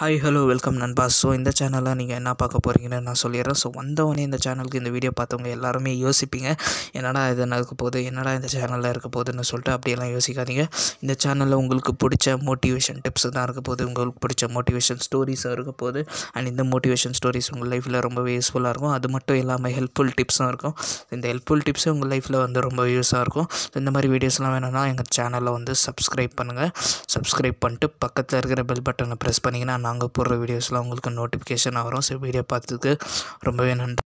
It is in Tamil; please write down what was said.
ஹாய் ஹலோ வெல்கம் நண்பா ஸோ இந்த சேனலில் நீங்கள் என்ன பார்க்க போகிறீங்கன்னு நான் சொல்லிடுறேன் ஸோ வந்தவொடனே இந்த சேனலுக்கு இந்த வீடியோ பார்த்தவங்க எல்லாருமே யோசிப்பீங்க என்னடா இது நடக்க போகுது என்னடா இந்த சேனலில் இருக்க போகுதுன்னு சொல்லிட்டு அப்படியெல்லாம் யோசிக்காதீங்க இந்த சேனலில் உங்களுக்கு பிடிச்ச மோட்டிவேஷன் டிப்ஸ் தான் இருக்க போகுது உங்களுக்கு பிடிச்ச மோட்டிவேஷன் ஸ்டோரிஸும் இருக்க போகுது அண்ட் இந்த மோட்டிவேஷன் ஸ்டோரிஸ் உங்கள் லைஃப்பில் ரொம்பவே யூஸ்ஃபுல்லாக இருக்கும் அது மட்டும் இல்லாமல் ஹெல்ப்ஃபுல் டிப்ஸும் இருக்கும் இந்த ஹெல்ப்ஃபுல் டிப்ஸும் உங்கள் லைஃப்பில் வந்து ரொம்ப யூஸாக இருக்கும் இந்த மாதிரி வீடியோஸ்லாம் வேணும்னா எங்கள் சேனலில் வந்து சப்ஸ்கிரைப் பண்ணுங்கள் சப்ஸ்கிரைப் பண்ணிட்டு பக்கத்தில் இருக்கிற பெல் பட்டனை ப்ரெஸ் பண்ணிங்கன்னா நாங்கள் போடுற வீடியோஸ்லாம் உங்களுக்கு நோட்டிஃபிகேஷனாக வரும் ஸோ வீடியோ பார்த்ததுக்கு ரொம்பவே நன்றி